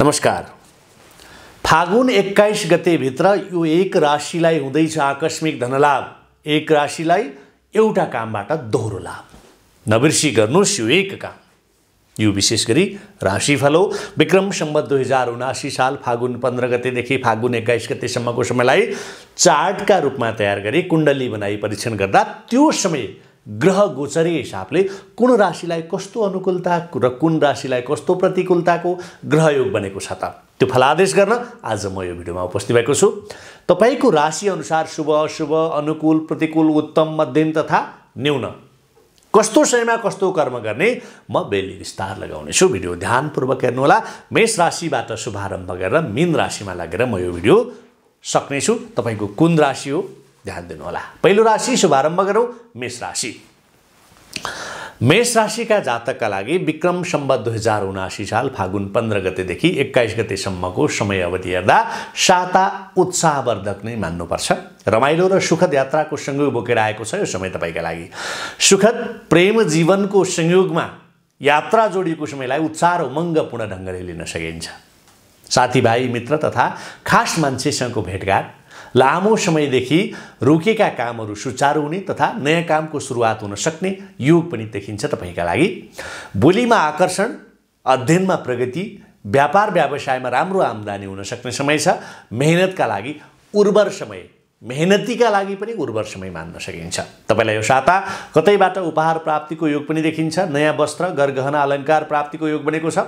नमस्कार फागुन एक्काइस भित्र यो एक राशिलाई हुँदैछ आकस्मिक धनलाभ एक राशिलाई एउटा कामबाट दोहोरो लाभ नबिर्सी गर्नुहोस् यो एक काम यो विशेष गरी राशिफल हो विक्रम सम्बत दुई हजार उनासी साल फागुन पन्ध्र गतेदेखि फागुन एक्काइस गतेसम्मको समयलाई चार्टका रूपमा तयार गरी कुण्डली बनाई परीक्षण गर्दा त्यो समय ग्रह गोचरे हिसाबले कुन राशिलाई कस्तो अनुकूलता र कुन राशिलाई कस्तो प्रतिकूलताको ग्रहयोग बनेको छ त त्यो फलादेश गर्न आज म यो भिडियोमा उपस्थित भएको छु तपाईँको राशिअनुसार शुभ अशुभ अनुकूल प्रतिकूल उत्तम मध्यम तथा न्यून कस्तो समयमा कस्तो कर्म गर्ने म बेली विस्तार लगाउनेछु भिडियो ध्यानपूर्वक हेर्नुहोला मेष राशिबाट शुभारम्भ गरेर मीन राशिमा लागेर म यो भिडियो सक्नेछु तपाईँको कुन राशि हो ध्यान दिनुहोला पहिलो राशि शुभारम्भ गरौँ मेष राशि मेष राशिका जातकका लागि विक्रम सम्बत दुई हजार उनासी साल फागुन पन्ध्र गतेदेखि एक्काइस गतेसम्मको समय अवधि हेर्दा साता उत्साहवर्धक नै मान्नुपर्छ रमाइलो र सुखद यात्राको संयोग बोकेर आएको छ यो समय तपाईँका लागि सुखद प्रेम जीवनको संयोगमा यात्रा जोडिएको समयलाई उत्साह र उमङ्गपूर्ण ढङ्गले लिन सकिन्छ साथीभाइ मित्र तथा खास मान्छेसँगको भेटघाट लामो समयदेखि रोकेका कामहरू सुचारु हुने तथा नयाँ कामको सुरुवात हुन सक्ने योग पनि देखिन्छ तपाईँका लागि बोलीमा आकर्षण अध्ययनमा प्रगति व्यापार व्यवसायमा राम्रो आम्दानी हुन सक्ने समय छ मेहनतका लागि उर्वर समय मेहनतीका लागि पनि उर्वर समय मान्न सकिन्छ तपाईँलाई यो साता कतैबाट उपहार प्राप्तिको योग पनि देखिन्छ नयाँ वस्त्र गरगहना अलङ्कार प्राप्तिको योग बनेको छ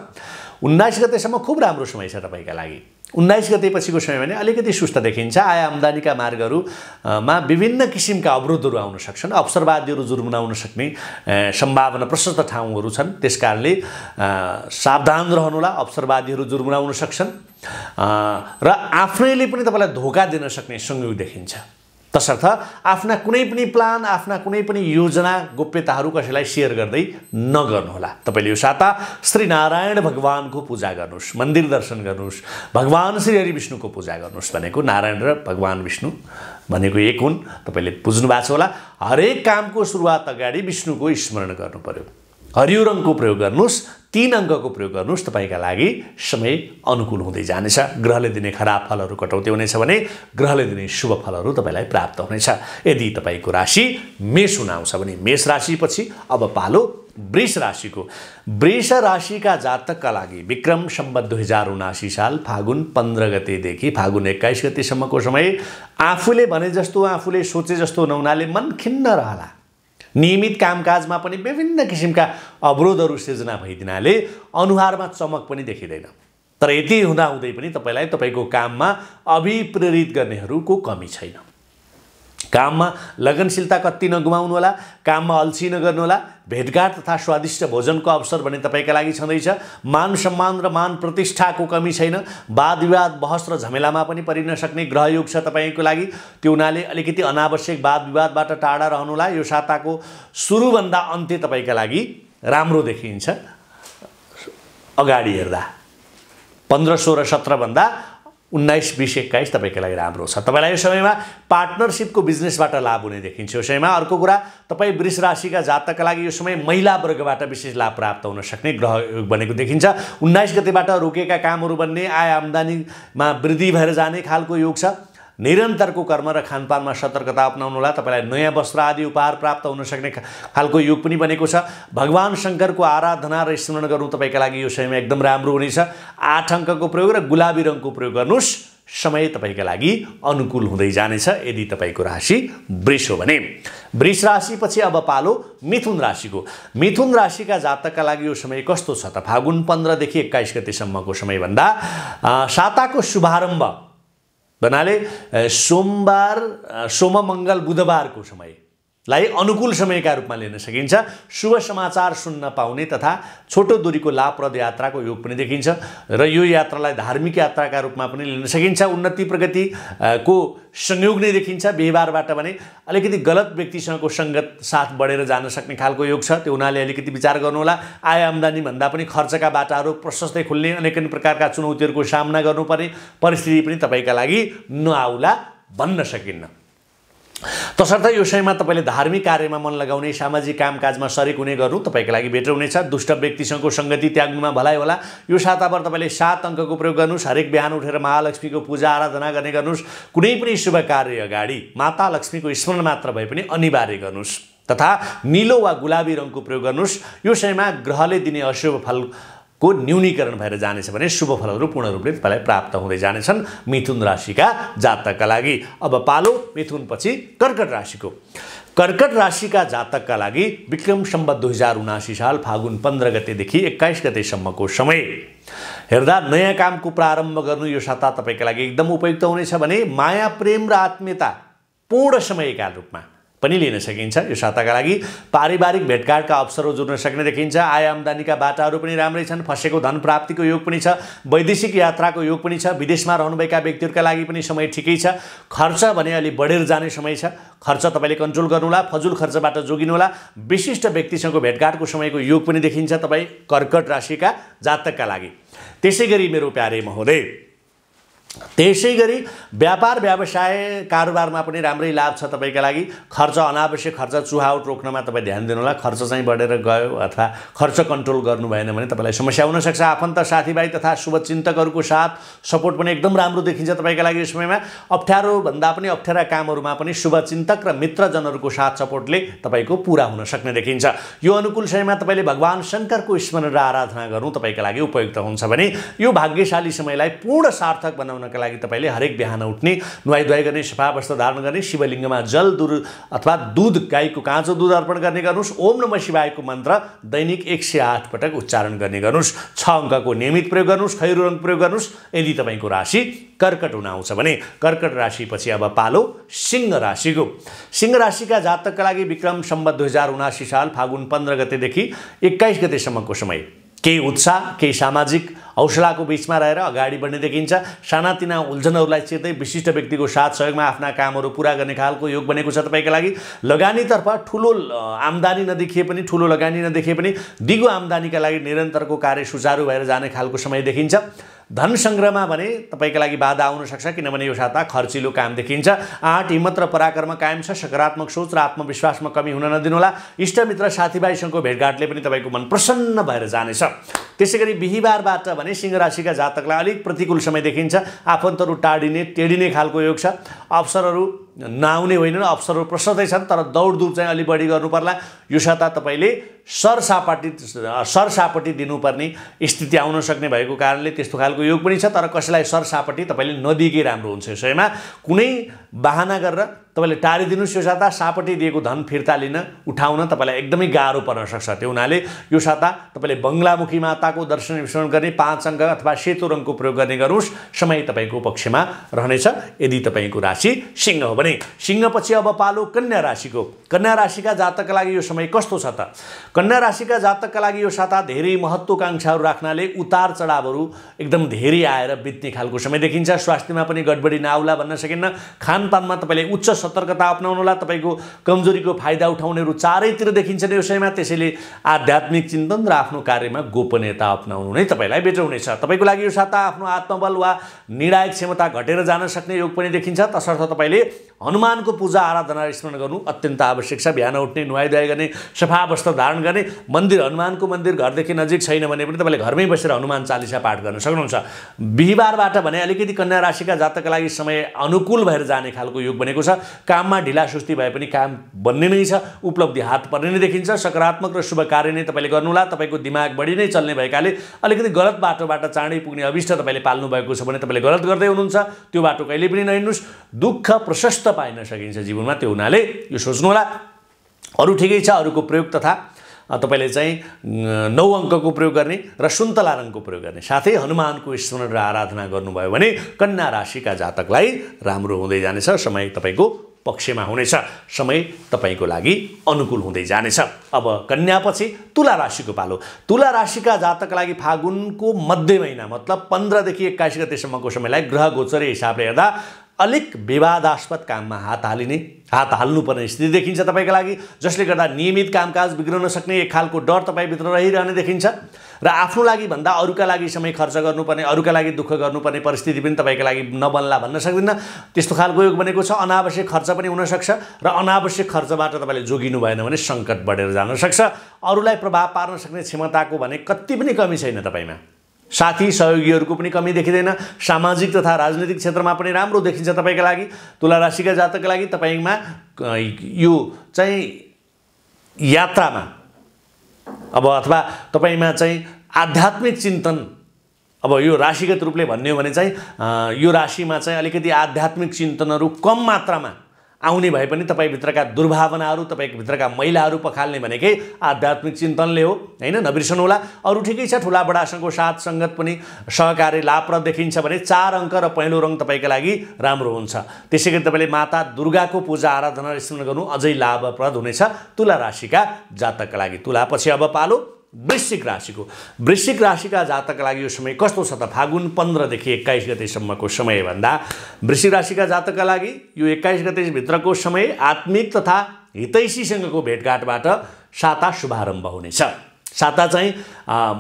उन्नाइस गतेसम्म खुब राम्रो समय छ तपाईँका लागि उन्नाइस पछिको समय भने अलिकति सुस्त देखिन्छ आय आम्दानीका मार्गहरूमा विभिन्न किसिमका अवरोधहरू आउन सक्छन् अवसरवादीहरू जुर्मुनाउन सक्ने सम्भावना प्रशस्त ठाउँहरू छन् त्यस कारणले सावधान रहनुहोला अवसरवादीहरू जुर्मुनाउन सक्छन् र आफैले पनि तपाईँलाई धोका दिन सक्ने संयोग देखिन्छ तसर्थ आफ्ना कुनै पनि प्लान आफ्ना कुनै पनि योजना गोप्यताहरू कसैलाई सेयर गर्दै नगर्नुहोला तपाईँले यो साता श्री नारायण भगवान्को पूजा गर्नुहोस् मन्दिर दर्शन गर्नुहोस् भगवान् श्री हरि विष्णुको पूजा गर्नुहोस् भनेको नारायण र भगवान् विष्णु भनेको एक हुन् तपाईँले बुझ्नु भएको छ होला हरेक कामको सुरुवात अगाडि विष्णुको स्मरण गर्नु पऱ्यो हरियो रङको प्रयोग गर्नुहोस् तिन अङ्कको प्रयोग गर्नुहोस् तपाईँका लागि समय अनुकूल हुँदै जानेछ ग्रहले दिने खराब फलहरू कटौती हुनेछ भने ग्रहले दिने शुभ फलहरू तपाईँलाई प्राप्त हुनेछ यदि तपाईँको राशि मेष हुन आउँछ भने मेष राशिपछि अब पालो वृष राशिको वृष राशिका जातकका लागि विक्रम सम्बत दुई हजार उनासी साल फागुन पन्ध्र गतेदेखि फागुन एक्काइस गतेसम्मको समय आफूले भने जस्तो आफूले सोचे जस्तो नहुनाले मन खिन्न रहला नियमित कामकाजमा पनि विभिन्न किसिमका अवरोधहरू सिर्जना भइदिनाले अनुहारमा चमक पनि देखिँदैन तर यति हुँदाहुँदै पनि तपाईँलाई तपाईँको काममा अभिप्रेरित गर्नेहरूको कमी छैन काममा लगनशीलता कति नगुमाउनु होला काममा अल्छी नगर्नु होला भेटघाट तथा स्वादिष्ट भोजनको अवसर भने तपाईँका लागि छँदैछ मान सम्मान र मान प्रतिष्ठाको कमी छैन वाद विवाद बहस र झमेलामा पनि परिन सक्ने ग्रहयोग छ तपाईँको लागि त्यो हुनाले अलिकति अनावश्यक वाद विवादबाट टाढा रहनुहोला यो साताको सुरुभन्दा अन्त्य तपाईँका लागि राम्रो देखिन्छ अगाडि हेर्दा पन्ध्र सोह्र सत्रभन्दा उन्नाइस बिस एक्काइस तपाईँको लागि राम्रो छ तपाईँलाई यो समयमा पार्टनरसिपको बिजनेसबाट लाभ हुने देखिन्छ यो समयमा अर्को कुरा तपाईँ वृष राशिका जातकका लागि यो समय महिला वर्गबाट विशेष लाभ प्राप्त हुन सक्ने ग्रह बनेको देखिन्छ उन्नाइस गतिबाट रोकेका कामहरू बन्ने आय आम्दानीमा वृद्धि भएर जाने खालको योग छ निरन्तरको कर्म र खानपानमा सतर्कता अप्नाउनु होला तपाईँलाई नयाँ वस्त्र आदि उपहार प्राप्त हुन सक्ने खालको योग पनि बनेको छ भगवान् शङ्करको आराधना र स्मरण गर्नु तपाईँका लागि यो समयमा एकदम राम्रो हुनेछ आठ अङ्कको प्रयोग र गुलाबी रङको प्रयोग गर्नुहोस् समय तपाईँका लागि अनुकूल हुँदै जानेछ यदि तपाईँको राशि वृष हो भने वृष राशिपछि अब पालो मिथुन राशिको मिथुन राशिका जातकका लागि यो समय कस्तो छ त फागुन पन्ध्रदेखि एक्काइस गतिसम्मको समयभन्दा साताको शुभारम्भ भन्नाले सोमबार सोम मङ्गल बुधबारको समय लाई अनुकूल समयका रूपमा लिन सकिन्छ शुभ समाचार सुन्न पाउने तथा छोटो दूरीको लाभप्रद यात्राको योग पनि देखिन्छ र यो यात्रालाई धार्मिक यात्राका रूपमा पनि लिन सकिन्छ उन्नति प्रगति को संयोग नै देखिन्छ व्यवहारबाट भने अलिकति गलत व्यक्तिसँगको सङ्गत साथ बढेर जान सक्ने खालको योग छ त्यो हुनाले अलिकति विचार गर्नुहोला आय आम्दानीभन्दा पनि खर्चका बाटाहरू प्रशस्तै खुल्ने अनेक प्रकारका चुनौतीहरूको सामना गर्नुपर्ने परिस्थिति पनि तपाईँका लागि नआउला भन्न सकिन्न तसर्थ यो समयमा तपाईँले धार्मिक कार्यमा मन लगाउने सामाजिक कामकाजमा सरेक हुने गर्नु तपाईँको लागि बेटर हुनेछ दुष्ट व्यक्तिसँगको सङ्गति त्याग्नुमा भलाइ होला यो साताभर तपाईँले सात अङ्कको प्रयोग गर्नुहोस् हरेक बिहान उठेर महालक्ष्मीको पूजा आराधना गर्ने गर्नुहोस् कुनै पनि शुभ कार्य अगाडि माता लक्ष्मीको स्मरण मात्र भए पनि अनिवार्य गर्नुहोस् तथा निलो वा गुलाबी रङको प्रयोग गर्नुहोस् यो समयमा ग्रहले दिने अशुभ फल को न्यूनीकरण भएर जानेछ भने शुभ फलहरू पूर्ण रूपले तपाईँलाई प्राप्त हुँदै जानेछन् मिथुन राशिका जातकका लागि अब पालो मिथुन मिथुनपछि कर्कट राशिको कर्कट राशिका जातकका लागि विक्रम सम्बत दुई हजार उनासी साल फागुन पन्ध्र गतेदेखि एक्काइस गतेसम्मको समय हेर्दा नयाँ कामको प्रारम्भ गर्नु यो साता तपाईँका लागि एकदम उपयुक्त हुनेछ भने माया प्रेम र आत्मीयता पूर्ण समयका रूपमा पनि लिन सकिन्छ यो साताका लागि पारिवारिक भेटघाटका अवसरहरू जुड्न सक्ने देखिन्छ आय आम्दानीका बाटाहरू पनि राम्रै छन् फँसेको धन प्राप्तिको योग पनि छ वैदेशिक यात्राको योग पनि छ विदेशमा रहनुभएका व्यक्तिहरूका लागि पनि समय ठिकै छ खर्च भने अलि बढेर जाने समय छ खर्च तपाईँले कन्ट्रोल गर्नुहोला फजुल खर्चबाट जोगिनु होला विशिष्ट व्यक्तिसँगको भेटघाटको समयको योग पनि देखिन्छ तपाईँ कर्कट राशिका जातकका लागि त्यसै गरी मेरो प्यारे महोदय त्यसै गरी व्यापार व्यवसाय कारोबारमा पनि राम्रै लाभ छ तपाईँका लागि खर्च अनावश्यक खर्च चुहावट रोक्नमा तपाईँ ध्यान दिनुहोला खर्च चाहिँ बढेर गयो अथवा खर्च कन्ट्रोल गर्नु भएन भने तपाईँलाई समस्या हुनसक्छ आफन्त साथीभाइ तथा शुभचिन्तकहरूको साथ सपोर्ट पनि एकदम राम्रो देखिन्छ तपाईँका लागि यो समयमा अप्ठ्यारोभन्दा पनि अप्ठ्यारा कामहरूमा पनि शुभचिन्तक र मित्रजनहरूको साथ सपोर्टले तपाईँको पुरा हुन सक्ने देखिन्छ यो अनुकूल समयमा तपाईँले भगवान् शङ्करको स्मरण र आराधना गर्नु तपाईँका लागि उपयुक्त हुन्छ भने यो भाग्यशाली समयलाई पूर्ण सार्थक बनाउन बनाउनका लागि तपाईँले हरेक बिहान उठ्ने नुहाइ धुवाई गर्ने सफा वस्त्र धारण गर्ने शिवलिङ्गमा जल दुर अथवा दुध गाईको काँचो दुध अर्पण गर्ने गर्नुहोस् ओम नम शिवायको मन्त्र दैनिक एक सय आठ पटक उच्चारण गर्ने गर्नुहोस् छ अङ्कको नियमित प्रयोग गर्नुहोस् खैरो रङ प्रयोग गर्नुहोस् यदि तपाईँको राशि कर्कट हुन आउँछ भने कर्कट राशिपछि अब पालो सिंह राशिको सिंह राशिका जातकका लागि विक्रम सम्बत दुई हजार उनासी साल फागुन पन्ध्र गतेदेखि एक्काइस गतेसम्मको समय केही उत्साह केही सामाजिक हौसलाको बिचमा रहेर अगाडि बढ्ने देखिन्छ सानातिना उल्झनहरूलाई चिर्दै विशिष्ट व्यक्तिको साथ सहयोगमा आफ्ना कामहरू पुरा गर्ने खालको योग बनेको छ तपाईँको लागि लगानीतर्फ ठुलो आम्दानी नदेखिए पनि ठुलो लगानी नदेखिए पनि दिगो आम्दानीका लागि निरन्तरको कार्य सुचारू भएर जाने खालको समय देखिन्छ धन सङ्ग्रहमा भने तपाईँको लागि बाधा आउनसक्छ किनभने यो साता खर्चिलो काम देखिन्छ आँट हिम्मत र पराक्रम कायम छ सकारात्मक सोच र आत्मविश्वासमा कमी हुन नदिनुहोला इष्टमित्र साथीभाइसँगको भेटघाटले पनि तपाईँको मन प्रसन्न भएर जानेछ त्यसै गरी बिहिबारबाट भने सिंह राशिका जातकलाई अलिक प्रतिकूल समय देखिन्छ आफन्तहरू टाढिने टेडिने खालको योग छ अवसरहरू नआउने होइन अवसरहरू प्रशस्तै छन् तर दौडधुप चाहिँ अलि बढी गर्नुपर्ला यो साता तपाईँले सरसापट्टि सरसापट्टि दिनुपर्ने स्थिति आउन सक्ने भएको कारणले त्यस्तो खालको योग पनि छ तर कसैलाई सरसापट्टि तपाईँले नदिएकै राम्रो हुन्छ यो समयमा कुनै बाहना गरेर तपाईँले टारिदिनुहोस् यो साता सापट्टि दिएको धन फिर्ता लिन उठाउन तपाईँलाई एकदमै गाह्रो पर्न सक्छ त्यो हुनाले यो साता तपाईँले बङ्गलामुखी माताको दर्शन विश्रण गर्ने पाँच अङ्क अथवा सेतो रङको प्रयोग गर्ने गर्नुहोस् समय तपाईँको पक्षमा रहनेछ यदि तपाईँको राशि सिंह हो भने सिंहपछि अब पालो कन्या राशिको कन्या राशिका जातकका लागि यो समय कस्तो छ त कन्या राशिका जातकका लागि यो साता धेरै महत्त्वकाङ्क्षाहरू राख्नाले उतार चढावहरू एकदम धेरै आएर बित्ने खालको समय देखिन्छ स्वास्थ्यमा पनि गडबडी नआउला भन्न सकिन्न खानपानमा तपाईँले उच्च सतर्कता अप्नाउनुहोला तपाईँको कमजोरीको फाइदा उठाउनेहरू चारैतिर देखिन्छन् यो समयमा त्यसैले आध्यात्मिक चिन्तन र आफ्नो कार्यमा गोपनीयता अप्नाउनु नै तपाईँलाई बेटर हुनेछ तपाईँको लागि यो साता आफ्नो आत्मबल वा निर्णायक क्षमता घटेर जान सक्ने योग पनि देखिन्छ तसर्थ तपाईँले हनुमानको पूजा आराधना स्मरण गर्नु अत्यन्त आवश्यक छ बिहान उठ्ने नुहाइधुवाई गर्ने सफा वस्त्र धारण गर्ने मन्दिर हनुमानको मन्दिर घरदेखि नजिक छैन भने पनि तपाईँले घरमै बसेर हनुमान चालिसा पाठ गर्न सक्नुहुन्छ बिहिबारबाट भने अलिकति कन्या राशिका जातकका लागि समय अनुकूल भएर जाने खालको योग बनेको छ काममा ढिला सुस्ती भए पनि काम बन्ने नै छ उपलब्धि हात पर्ने नै देखिन्छ सकारात्मक र शुभ कार्य नै तपाईँले गर्नुहोला तपाईँको दिमाग बढी नै चल्ने भएकाले अलिकति गलत बाटोबाट चाँडै पुग्ने अविष्ट तपाईँले पाल्नु भएको छ भने तपाईँले गलत गर्दै हुनुहुन्छ त्यो बाटो कहिले पनि नहिँड्नुहोस् दुःख प्रशस्त पाइन सकिन्छ जीवनमा त्यो हुनाले यो सोच्नुहोला अरू ठिकै छ अरूको प्रयोग तथा तपाईँले चाहिँ नौ अङ्कको प्रयोग गर्ने र सुन्तला रङको प्रयोग गर्ने साथै हनुमानको स्मरण र आराधना गर्नुभयो भने कन्या राशिका जातकलाई राम्रो हुँदै जानेछ समय तपाईँको पक्षमा हुनेछ समय तपाईँको लागि अनुकूल हुँदै जानेछ अब कन्यापछि तुला राशिको पालो तुला राशिका जातक लागि फागुनको मध्य महिना मतलब पन्ध्रदेखि एक्काइस गतेसम्मको समयलाई ग्रह गोचरे हिसाबले हेर्दा अलिक विवादास्पद काममा हात हालिने हात हाल्नुपर्ने स्थिति देखिन्छ तपाईँको लागि जसले गर्दा नियमित कामकाज बिग्रन सक्ने एक खालको डर तपाईँभित्र रहिरहने देखिन्छ र आफ्नो लागि भन्दा अरूका लागि समय खर्च गर्नुपर्ने अरूका लागि दुःख गर्नुपर्ने परिस्थिति पनि तपाईँको लागि नबन्ला भन्न सक्दिनँ त्यस्तो खालको योग बनेको छ अनावश्यक खर्च पनि हुनसक्छ र अनावश्यक खर्चबाट तपाईँले जोगिनु भएन भने सङ्कट बढेर जान सक्छ अरूलाई प्रभाव पार्न सक्ने क्षमताको भने कति पनि कमी छैन तपाईँमा साथी सहयोगीहरूको पनि कमी देखिँदैन सामाजिक तथा राजनीतिक क्षेत्रमा पनि राम्रो देखिन्छ तपाईँका लागि तुला राशिका जातकका लागि तपाईँमा यो चाहिँ यात्रामा अब अथवा तपाईँमा चाहिँ आध्यात्मिक चिन्तन अब यो राशिगत रूपले भन्ने हो भने चाहिँ यो राशिमा चाहिँ अलिकति आध्यात्मिक चिन्तनहरू कम मात्रामा आउने भए पनि तपाईँभित्रका दुर्भावनाहरू तपाईँभित्रका मैलाहरू पखाल्ने भनेकै आध्यात्मिक चिन्तनले हो होइन होला अरू ठिकै छ ठुला बडासँगको साथ सङ्गत पनि सहकार्य लाभप्रद देखिन्छ भने चार अङ्क र पहिलो रङ तपाईँका लागि राम्रो हुन्छ त्यसै गरी तपाईँले माता दुर्गाको पूजा आराधना स्मरण गर्नु अझै लाभप्रद हुनेछ तुला राशिका जातकका लागि तुला अब पालो वृश्चिक राशिको वृश्चिक राशिका जातकका लागि यो समय कस्तो छ त फागुन पन्ध्रदेखि एक्काइस गतेसम्मको समयभन्दा वृश्चिक राशिका जातकका लागि यो एक्काइस गतेभित्रको समय आत्मिक तथा हितैषीसँगको भेटघाटबाट साता शुभारम्भ हुनेछ साता चाहिँ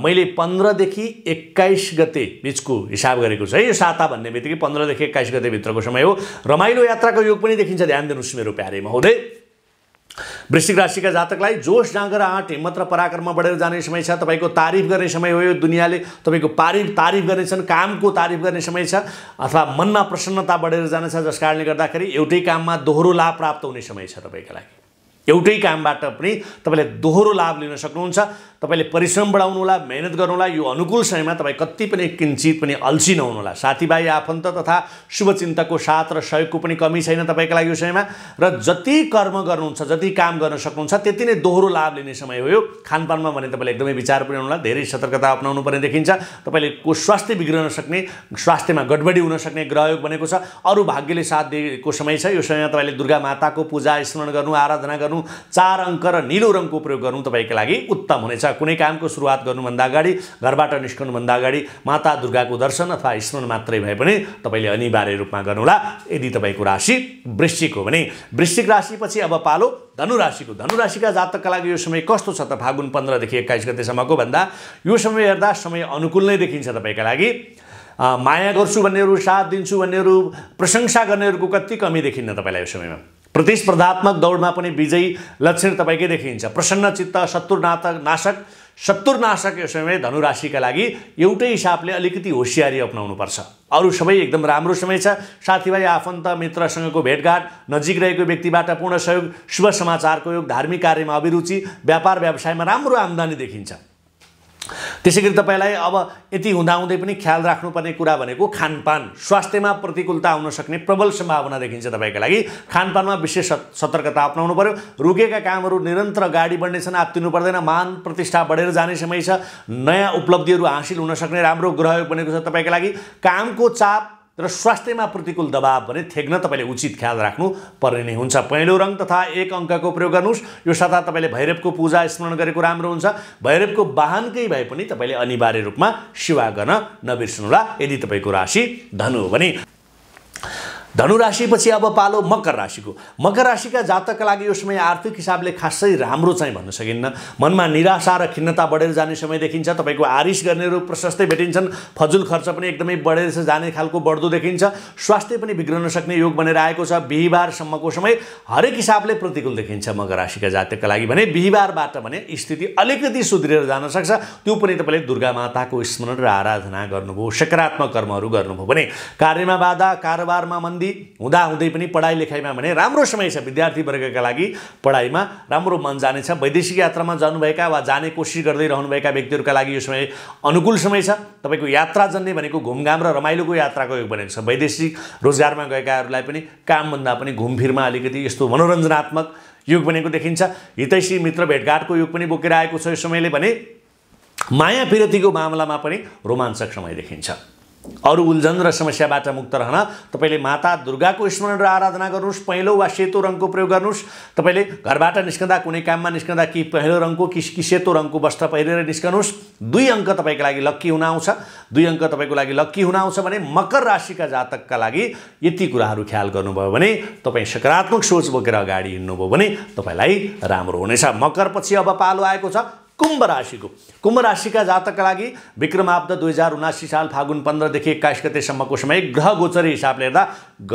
मैले पन्ध्रदेखि एक्काइस गते बिचको हिसाब गरेको छु है यो साता भन्ने बित्तिकै पन्ध्रदेखि एक्काइस गतेभित्रको समय हो रमाइलो यात्राको योग पनि देखिन्छ ध्यान दिनुहोस् मेरो प्यारे महोदय वृश्चिक राशिका जातकलाई जोस जाँगर आँट हिम्मत र पराक्रममा बढेर जाने समय छ तपाईँको तारिफ गर्ने समय हो यो दुनियाँले तपाईँको पारिफ तारिफ गर्नेछन् कामको तारिफ गर्ने समय छ अथवा मनमा प्रसन्नता बढेर जानेछ जस कारणले गर्दाखेरि एउटै काममा दोहोरो लाभ प्राप्त हुने समय छ तपाईँको लागि एउटै कामबाट पनि तपाईँले दोहोरो लाभ लिन सक्नुहुन्छ तपाईँले परिश्रम बढाउनु होला मेहनत गर्नुहोला यो अनुकूल समयमा तपाईँ कति पनि किन्चित पनि अल्छी नहुनु होला साथीभाइ आफन्त तथा शुभचिन्तकको साथ र सहयोगको पनि कमी छैन तपाईँको लागि यो समयमा र जति कर्म गर्नुहुन्छ जति काम गर्न सक्नुहुन्छ त्यति नै दोहोरो लाभ लिने समय हो यो खानपानमा भने तपाईँले एकदमै विचार पनि हुनुहोला धेरै सतर्कता अप्नाउनु पर्ने देखिन्छ तपाईँले को स्वास्थ्य बिग्रन सक्ने स्वास्थ्यमा गडबडी हुन सक्ने ग्रहयोग बनेको छ अरू भाग्यले साथ दिएको समय छ यो समयमा तपाईँले दुर्गा माताको पूजा स्मरण गर्नु आराधना गर्नु चार अङ्क र निलो रङको प्रयोग गर्नु तपाईँको लागि उत्तम हुनेछ कुनै कामको सुरुवात गर्नुभन्दा अगाडि घरबाट निस्कनुभन्दा अगाडि माता दुर्गाको दर्शन अथवा स्मरण मात्रै भए पनि तपाईँले अनिवार्य रूपमा गर्नुहोला यदि तपाईँको राशि वृश्चिक हो भने वृश्चिक राशिपछि अब पालो धनुराशिको धनुराशिका जातकका लागि यो समय कस्तो छ त फागुन पन्ध्रदेखि एक्काइस गतेसम्मको भन्दा यो समय हेर्दा समय अनुकूल नै देखिन्छ तपाईँका लागि माया गर्छु भन्नेहरू साथ दिन्छु भन्नेहरू प्रशंसा गर्नेहरूको कति कमी देखिन्न तपाईँलाई यो समयमा प्रतिस्पर्धात्मक दौडमा पनि विजयी लक्षण तपाईँकै देखिन्छ प्रसन्न चित्त शत्रुनाथक नाशक शत्रुनाशक यो समय धनुराशिका लागि एउटै हिसाबले अलिकति होसियारी अप्नाउनुपर्छ अरू सबै एकदम राम्रो समय छ साथीभाइ आफन्त मित्रसँगको भेटघाट नजिक रहेको व्यक्तिबाट पूर्ण सहयोग शुभ समाचारको योग धार्मिक कार्यमा अभिरुचि व्यापार व्यवसायमा राम्रो आम्दानी देखिन्छ त्यसै गरी तपाईँलाई अब यति हुँदाहुँदै पनि ख्याल राख्नुपर्ने कुरा भनेको खानपान स्वास्थ्यमा प्रतिकूलता आउन सक्ने प्रबल सम्भावना देखिन्छ तपाईँको लागि खानपानमा विशेष सतर्कता अप्नाउनु पऱ्यो रुकेका कामहरू निरन्तर गाडी बढ्नेछन् आत्तिनु पर्दैन मान प्रतिष्ठा बढेर जाने समय छ नयाँ उपलब्धिहरू हासिल हुन सक्ने राम्रो ग्रह बनेको छ तपाईँको लागि कामको चाप र स्वास्थ्यमा प्रतिकूल दबाव भने थेग्न तपाईँले उचित ख्याल राख्नु पर्ने नै हुन्छ पहेँलो रङ तथा एक अङ्कको प्रयोग गर्नुहोस् यो साता तपाईँले भैरवको पूजा स्मरण गरेको राम्रो हुन्छ भैरवको वाहनकै भए पनि तपाईँले अनिवार्य रूपमा सेवा गर्न नबिर्सनुहोला यदि तपाईँको राशि धनु हो भने धनु राशिपछि अब पालो मकर राशिको मकर राशिका जातकका लागि यो समय आर्थिक हिसाबले खासै राम्रो चाहिँ भन्न सकिन्न मनमा निराशा र खिन्नता बढेर जाने समय देखिन्छ तपाईँको आरिस गर्नेहरू प्रशस्तै भेटिन्छन् फजुल खर्च पनि एकदमै बढेर जाने खालको बढ्दो देखिन्छ स्वास्थ्य पनि बिग्रन सक्ने योग बनेर आएको छ बिहिबारसम्मको समय हरेक हिसाबले प्रतिकूल देखिन्छ मकर राशिका जातकका लागि भने बिहिबारबाट भने स्थिति अलिकति सुध्रिएर जान सक्छ त्यो पनि तपाईँले दुर्गा माताको स्मरण र आराधना गर्नुभयो सकारात्मक कर्महरू गर्नुभयो भने कार्यमा बाधा कारोबारमा मन्दी गतिविधि हुँदाहुँदै पनि पढाइ लेखाइमा भने राम्रो समय छ विद्यार्थीवर्गका लागि पढाइमा राम्रो मन जानेछ वैदेशिक यात्रामा जानुभएका वा जाने कोसिस गर्दै रहनुभएका व्यक्तिहरूका लागि यो समय अनुकूल समय छ तपाईँको यात्रा जन्ने भनेको घुमघाम र रमाइलोको यात्राको योग बनेको छ वैदेशिक रोजगारमा गएकाहरूलाई पनि कामभन्दा पनि घुमफिरमा अलिकति यस्तो मनोरञ्जनात्मक युग बनेको देखिन्छ हितैषी मित्र भेटघाटको युग पनि बोकेर आएको छ यो समयले भने माया फिरतीको मामलामा पनि रोमाञ्चक समय देखिन्छ अरू उल्झन र समस्याबाट मुक्त रहन तपाईँले माता दुर्गाको स्मरण र आराधना गर्नुहोस् पहेँलो वा सेतो रङको प्रयोग गर्नुहोस् तपाईँले घरबाट निस्कँदा कुनै काममा निस्कँदा कि पहेँलो रङको कि कि सेतो रङको वस्त्र पहिरेर निस्कनुहोस् दुई अङ्क तपाईँको लागि लक्की हुन आउँछ दुई अङ्क तपाईँको लागि लक्की हुन आउँछ भने मकर राशिका जातकका लागि यति कुराहरू ख्याल गर्नुभयो भने तपाईँ सकारात्मक सोच बोकेर अगाडि हिँड्नुभयो भने तपाईँलाई राम्रो हुनेछ मकर अब पालो आएको छ कुम्भ राशिको कुम्भ राशिका जातकका लागि विक्रमाब्द दुई हजार उनासी साल फागुन पन्ध्रदेखि एक्काइस गतेसम्मको समय ग्रह गोचरी हिसाबले हेर्दा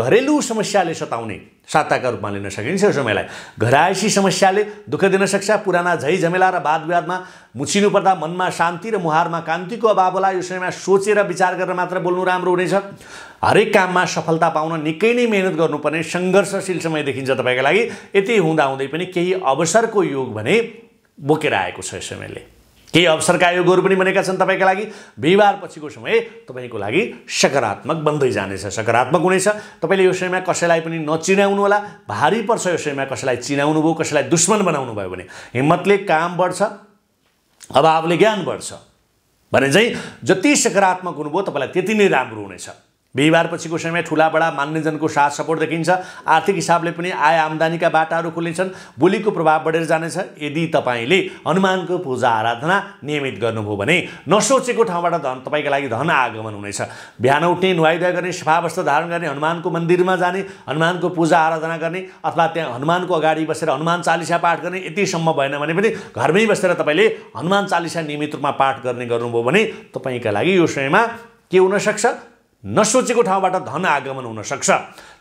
घरेलु समस्याले सताउने साताका रूपमा लिन सकिन्छ यो समयलाई घरायसी समस्याले दुःख दिन सक्छ पुराना झै झमेला र वाद विवादमा मुछिनु पर्दा मनमा शान्ति र मुहारमा कान्तिको अभाव होला यो समयमा सोचेर विचार गरेर मात्र बोल्नु राम्रो हुनेछ हरेक काममा सफलता पाउन निकै नै मेहनत गर्नुपर्ने सङ्घर्षशील समय देखिन्छ तपाईँको लागि यति हुँदाहुँदै पनि केही अवसरको योग भने बोकेर आएको छ समयले केही अवसरका योगहरू पनि बनेका छन् तपाईँका लागि बिहिबार पछिको समय तपाईँको लागि सकारात्मक बन्दै जानेछ सकारात्मक हुनेछ तपाईँले यो समयमा कसैलाई पनि नचिनाउनु होला भारी पर्छ यो समयमा कसैलाई चिनाउनु भयो कसैलाई दुश्मन बनाउनु भयो भने हिम्मतले काम बढ्छ अभावले ज्ञान बढ्छ भने चाहिँ जति सकारात्मक हुनुभयो तपाईँलाई त्यति नै राम्रो हुनेछ बिहिबार पछिको समयमा ठुला बडा मान्यजनको साथ सपोर्ट देखिन्छ आर्थिक हिसाबले पनि आय आम्दानीका बाटाहरू खुल्नेछन् बोलीको प्रभाव बढेर जानेछ यदि तपाईँले हनुमानको पूजा आराधना नियमित गर्नुभयो भने नसोचेको ठाउँबाट धन तपाईँका लागि धन आगमन हुनेछ बिहान उठ्ने नुहाइधुवाई गर्ने सफा धारण गर्ने हनुमानको मन्दिरमा जाने हनुमानको पूजा आराधना गर्ने अथवा त्यहाँ हनुमानको अगाडि बसेर हनुमान चालिसा पाठ गर्ने यतिसम्म भएन भने पनि घरमै बसेर तपाईँले हनुमान चालिसा नियमित रूपमा पाठ गर्ने गर्नुभयो भने तपाईँका लागि यो समयमा के हुनसक्छ नसोचेको ठाउँबाट धन आगमन हुनसक्छ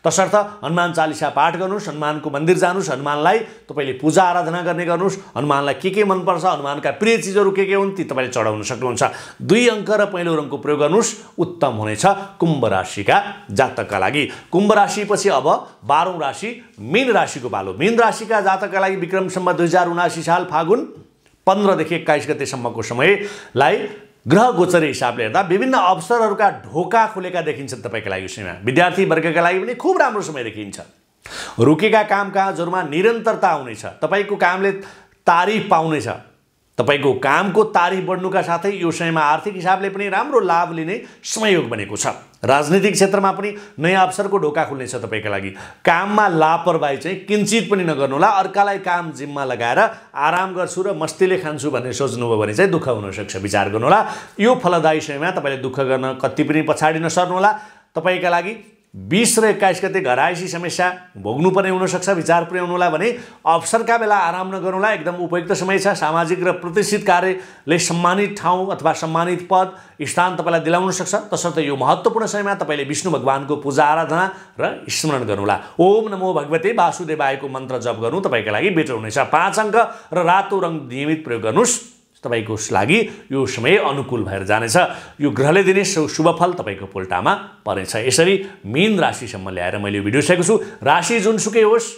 तसर्थ हनुमान चालिसा पाठ गर्नुहोस् हनुमानको मन्दिर जानुहोस् हनुमानलाई तपाईँले पूजा आराधना गर्ने गर्नुहोस् हनुमानलाई के के मनपर्छ हनुमानका प्रिय चिजहरू के के हुन् ती तपाईँले चढाउन सक्नुहुन्छ दुई अङ्क र पहिलो रङको प्रयोग गर्नुहोस् उत्तम हुनेछ कुम्भ राशिका जातकका लागि कुम्भ राशिपछि अब बाह्रौँ राशि मीन राशिको पालो मीन राशिका जातकका लागि विक्रमसम्म दुई हजार उनासी साल फागुन पन्ध्रदेखि एक्काइस गतेसम्मको समयलाई ग्रह गोचर हिसाबले हेर्दा विभिन्न अवसरहरूका ढोका खुलेका देखिन्छन् तपाईँको लागि विषयमा विद्यार्थी वर्गका लागि पनि खुब राम्रो समय देखिन्छ रोकेका कामकाजहरूमा निरन्तरता आउनेछ तपाईँको कामले तारिफ पाउनेछ तपाईँको कामको तारिफ बढ्नुका साथै यो समयमा आर्थिक हिसाबले पनि राम्रो लाभ लिने संयोग बनेको छ राजनीतिक क्षेत्रमा पनि नयाँ अवसरको ढोका खुल्नेछ तपाईँका लागि काममा लापरवाही चाहिँ किन्चित पनि नगर्नुहोला अर्कालाई काम जिम्मा लगाएर आराम गर्छु र मस्तीले खान्छु भन्ने सोच्नुभयो भने चाहिँ दुःख हुनसक्छ विचार गर्नुहोला यो फलदायी समयमा तपाईँले दुःख गर्न कति पनि पछाडि नसर्नुहोला तपाईँका लागि बिस र एक्काइस गते घर आएसी समस्या भोग्नुपर्ने हुनसक्छ विचार पुर्याउनुलाई भने अवसरका बेला आराम नगर्नुलाई एकदम उपयुक्त समय छ सामाजिक र प्रतिष्ठित कार्यले सम्मानित ठाउँ अथवा सम्मानित पद स्थान तपाईँलाई दिलाउन सक्छ तसर्थ यो महत्त्वपूर्ण समयमा तपाईँले विष्णु भगवान्को पूजा आराधना र स्मरण गर्नुहोला ओम नमो भगवते वासुदेवायको मन्त्र जप गर्नु तपाईँको लागि बेटर हुनेछ पाँच अङ्क र रातो रङ नियमित प्रयोग गर्नुहोस् तपाईँको लागि यो समय अनुकूल भएर जानेछ यो ग्रहले दिने शुभफल तपाईँको पोल्टामा परेछ यसरी मेन राशिसम्म ल्याएर मैले यो भिडियो सकेको छु राशि जुनसुकै होस्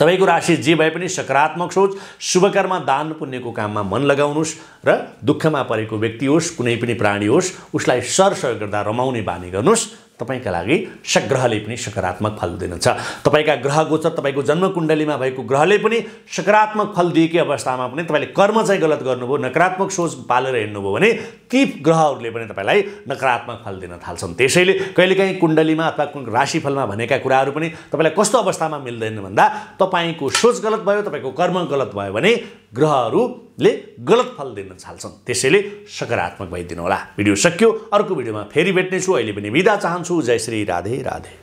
तपाईँको राशि जे भए पनि सकारात्मक सोच शुभकर्म दान पुण्यको काममा मन लगाउनुहोस् र दुःखमा परेको व्यक्ति होस् कुनै पनि प्राणी होस् उसलाई सरसह गर्दा रमाउने बानी गर्नुहोस् तपाईँका लागि सग्रहले पनि सकारात्मक फल दिनुहुन्छ तपाईँका ग्रह गोचर तपाईँको जन्मकुण्डलीमा भएको ग्रहले पनि सकारात्मक फल दिएकै अवस्थामा पनि तपाईँले कर्म चाहिँ गलत गर्नुभयो नकारात्मक सोच पालेर हिँड्नुभयो भने ती ग्रहहरूले पनि तपाईँलाई नकारात्मक फल दिन थाल्छन् त्यसैले कहिलेकाहीँ कुण्डलीमा अथवा कुन राशिफलमा भनेका कुराहरू पनि तपाईँलाई कस्तो अवस्थामा मिल्दैन भन्दा तपाईँको सोच गलत भयो तपाईँको कर्म गलत भयो भने ग्रहहरू ले गलत फल दिन थाल्छन् त्यसैले सकारात्मक भइदिनु होला भिडियो सकियो अर्को भिडियोमा फेरि भेट्नेछु अहिले पनि बिदा चाहन्छु जय श्री राधे राधे